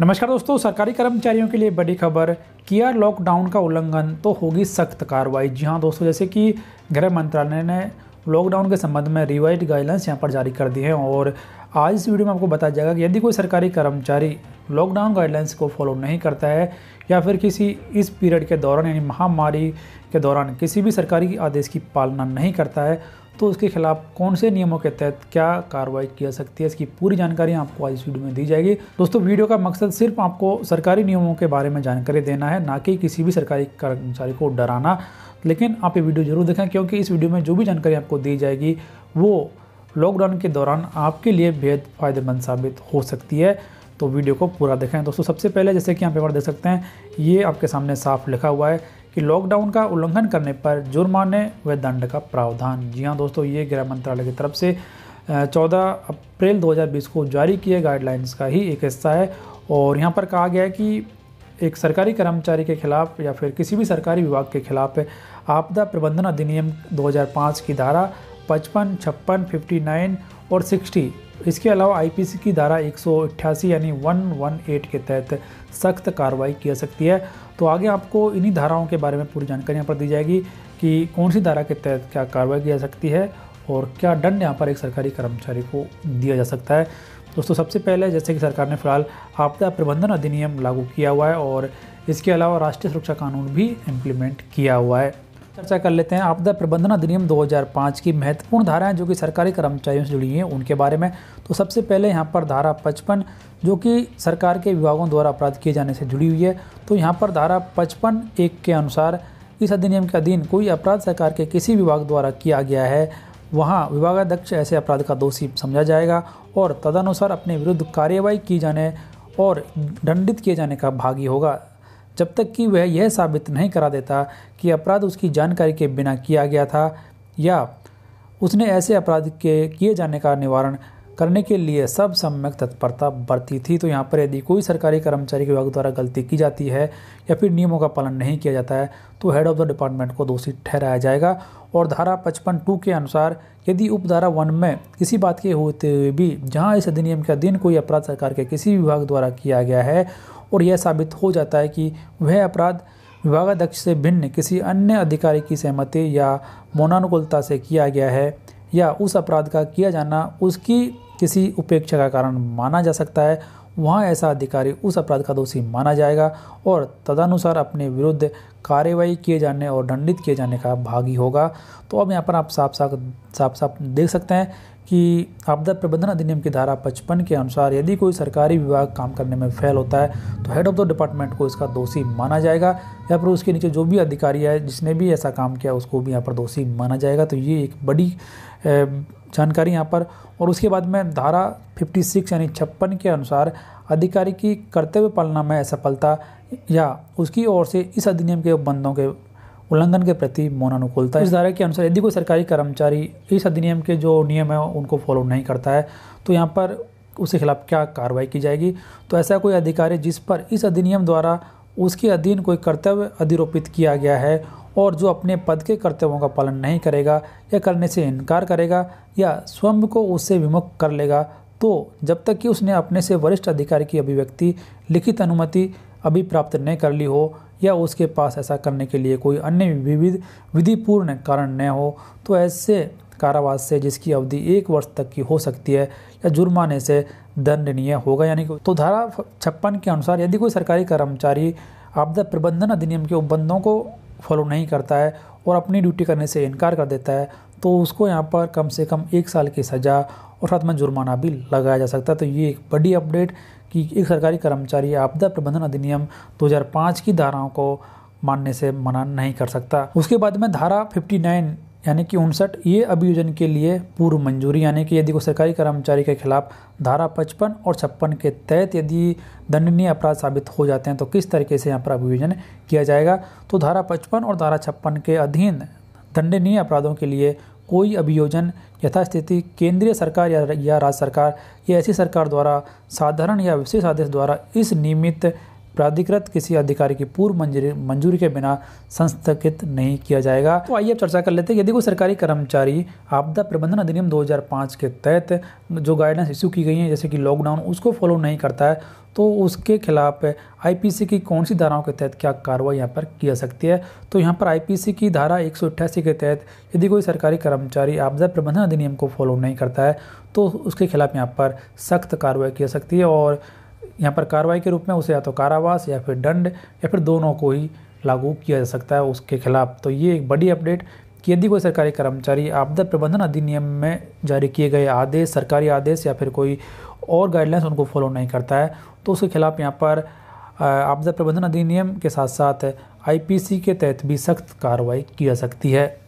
नमस्कार दोस्तों सरकारी कर्मचारियों के लिए बड़ी खबर किया लॉकडाउन का उल्लंघन तो होगी सख्त कार्रवाई जी हाँ दोस्तों जैसे कि गृह मंत्रालय ने लॉकडाउन के संबंध में रिवाइज गाइडलाइंस यहाँ पर जारी कर दी है और आज इस वीडियो में आपको बताया जाएगा कि यदि कोई सरकारी कर्मचारी लॉकडाउन गाइडलाइंस को फॉलो नहीं करता है या फिर किसी इस पीरियड के दौरान यानी महामारी के दौरान किसी भी सरकारी आदेश की पालना नहीं करता है तो उसके खिलाफ कौन से नियमों के तहत क्या कार्रवाई की जा सकती है इसकी पूरी जानकारी आपको आज इस वीडियो में दी जाएगी दोस्तों वीडियो का मकसद सिर्फ आपको सरकारी नियमों के बारे में जानकारी देना है ना कि किसी भी सरकारी कर्मचारी को डराना लेकिन आप ये वीडियो जरूर देखें क्योंकि इस वीडियो में जो भी जानकारी आपको दी जाएगी वो लॉकडाउन के दौरान आपके लिए बेहद फायदेमंद साबित हो सकती है तो वीडियो को पूरा देखें दोस्तों सबसे पहले जैसे कि आप पेपर देख सकते हैं ये आपके सामने साफ लिखा हुआ है कि लॉकडाउन का उल्लंघन करने पर जुर्माने व दंड का प्रावधान जी हाँ दोस्तों ये गृह मंत्रालय की तरफ से 14 अप्रैल 2020 को जारी किए गाइडलाइंस का ही एक हिस्सा है और यहाँ पर कहा गया है कि एक सरकारी कर्मचारी के खिलाफ या फिर किसी भी सरकारी विभाग के खिलाफ आपदा प्रबंधन अधिनियम 2005 की धारा पचपन छप्पन फिफ्टी नाइन और सिक्सटी इसके अलावा आईपीसी की धारा एक यानी 118 के तहत सख्त कार्रवाई की जा सकती है तो आगे आपको इन्हीं धाराओं के बारे में पूरी जानकारी यहाँ पर दी जाएगी कि कौन सी धारा के तहत क्या कार्रवाई की जा सकती है और क्या दंड यहाँ पर एक सरकारी कर्मचारी को दिया जा सकता है दोस्तों सबसे पहले जैसे कि सरकार ने फिलहाल आपदा प्रबंधन अधिनियम लागू किया हुआ है और इसके अलावा राष्ट्रीय सुरक्षा कानून भी इम्प्लीमेंट किया हुआ है चर्चा कर लेते हैं आपदा प्रबंधन अधिनियम 2005 की महत्वपूर्ण धाराएं जो कि सरकारी कर्मचारियों से जुड़ी हैं उनके बारे में तो सबसे पहले यहाँ पर धारा 55 जो कि सरकार के विभागों द्वारा अपराध किए जाने से जुड़ी हुई है तो यहाँ पर धारा पचपन एक के अनुसार इस अधिनियम के अधीन कोई अपराध सरकार के किसी विभाग द्वारा किया गया है वहाँ विभागाध्यक्ष ऐसे अपराध का दोषी समझा जाएगा और तदनुसार अपने विरुद्ध कार्यवाही की जाने और दंडित किए जाने का भागी होगा जब तक कि वह यह साबित नहीं करा देता कि अपराध उसकी जानकारी के बिना किया गया था या उसने ऐसे अपराध के किए जाने का निवारण करने के लिए सब सम्यक तत्परता बरती थी तो यहाँ पर यदि कोई सरकारी कर्मचारी विभाग द्वारा गलती की जाती है या फिर नियमों का पालन नहीं किया जाता है तो हेड ऑफ द डिपार्टमेंट को दोषी ठहराया जाएगा और धारा पचपन टू के अनुसार यदि उपधारा वन में किसी बात के होते हुए भी जहाँ इस अधिनियम के अधीन कोई अपराध सरकार के किसी विभाग द्वारा किया गया है और यह साबित हो जाता है कि वह अपराध विभागाध्यक्ष से भिन्न किसी अन्य अधिकारी की सहमति या मौनानुकूलता से किया गया है या उस अपराध का किया जाना उसकी किसी उपेक्षा का कारण माना जा सकता है वहाँ ऐसा अधिकारी उस अपराध का दोषी माना जाएगा और तदनुसार अपने विरुद्ध कार्रवाई किए जाने और दंडित किए जाने का भागी होगा तो अब यहाँ पर आप साफ साफ साफ साफ देख सकते हैं कि आपदा प्रबंधन अधिनियम की धारा पचपन के अनुसार यदि कोई सरकारी विभाग काम करने में फेल होता है तो हेड ऑफ द डिपार्टमेंट को इसका दोषी माना जाएगा या फिर उसके नीचे जो भी अधिकारी है जिसने भी ऐसा काम किया उसको भी यहाँ पर दोषी माना जाएगा तो ये एक बड़ी जानकारी यहाँ पर और उसके बाद में धारा 56 यानी छप्पन के अनुसार अधिकारी की कर्तव्य पालना में असफलता या उसकी ओर से इस अधिनियम के बंधों के उल्लंघन के प्रति मौनानुकूलता इस धारा के अनुसार यदि कोई सरकारी कर्मचारी इस अधिनियम के जो नियम है उनको फॉलो नहीं करता है तो यहाँ पर उसके खिलाफ क्या कार्रवाई की जाएगी तो ऐसा कोई अधिकारी जिस पर इस अधिनियम द्वारा उसके अधीन कोई कर्तव्य अधिरोपित किया गया है और जो अपने पद के कर्तव्यों का पालन नहीं करेगा या करने से इनकार करेगा या स्वयं को उससे विमुख कर लेगा तो जब तक कि उसने अपने से वरिष्ठ अधिकारी की अभिव्यक्ति लिखित अनुमति अभी प्राप्त नहीं कर ली हो या उसके पास ऐसा करने के लिए कोई अन्य विविध विधिपूर्ण कारण न हो तो ऐसे कारावास से जिसकी अवधि एक वर्ष तक की हो सकती है या जुर्माने से दंडनीय होगा यानी तो धारा छप्पन के अनुसार यदि कोई सरकारी कर्मचारी आपदा प्रबंधन अधिनियम के उपबंधों को फॉलो नहीं करता है और अपनी ड्यूटी करने से इनकार कर देता है तो उसको यहाँ पर कम से कम एक साल की सज़ा और साथ में जुर्माना भी लगाया जा सकता है तो ये एक बड़ी अपडेट कि एक सरकारी कर्मचारी आपदा प्रबंधन अधिनियम 2005 की धाराओं को मानने से मना नहीं कर सकता उसके बाद में धारा 59 यानी कि उनसठ ये अभियोजन के लिए पूर्व मंजूरी यानी कि यदि कोई सरकारी कर्मचारी के खिलाफ धारा पचपन और छप्पन के तहत यदि दंडनीय अपराध साबित हो जाते हैं तो किस तरीके से यहाँ पर अभियोजन किया जाएगा तो धारा पचपन और धारा छप्पन के अधीन दंडनीय अपराधों के लिए कोई अभियोजन यथास्थिति केंद्रीय सरकार या, राज्य सरकार या ऐसी सरकार द्वारा साधारण या विशेष आदेश द्वारा इस निमित्त प्राधिकृत किसी अधिकारी की पूर्व मंजूरी के बिना संस्थगित नहीं किया जाएगा तो आइए अब चर्चा कर लेते हैं यदि कोई सरकारी कर्मचारी आपदा प्रबंधन अधिनियम 2005 के तहत जो गाइडेंस इशू की गई है जैसे कि लॉकडाउन उसको फॉलो नहीं करता है तो उसके खिलाफ आईपीसी की कौन सी धाराओं के तहत क्या कार्रवाई यहाँ पर की जा सकती है तो यहाँ पर आईपीसी की धारा एक के तहत यदि कोई सरकारी कर्मचारी आपदा प्रबंधन अधिनियम को फॉलो नहीं करता है तो उसके खिलाफ यहाँ पर सख्त कार्रवाई की जा सकती है और यहाँ पर कार्रवाई के रूप में उसे या तो कारावास या फिर दंड या फिर दोनों को ही लागू किया जा सकता है उसके खिलाफ तो ये एक बड़ी अपडेट कि यदि कोई सरकारी कर्मचारी आपदा प्रबंधन अधिनियम में जारी किए गए आदेश सरकारी आदेश या फिर कोई और गाइडलाइंस उनको फॉलो नहीं करता है तो उसके खिलाफ यहाँ पर आपदा प्रबंधन अधिनियम के साथ साथ आईपीसी के तहत भी सख्त कार्रवाई की जा सकती है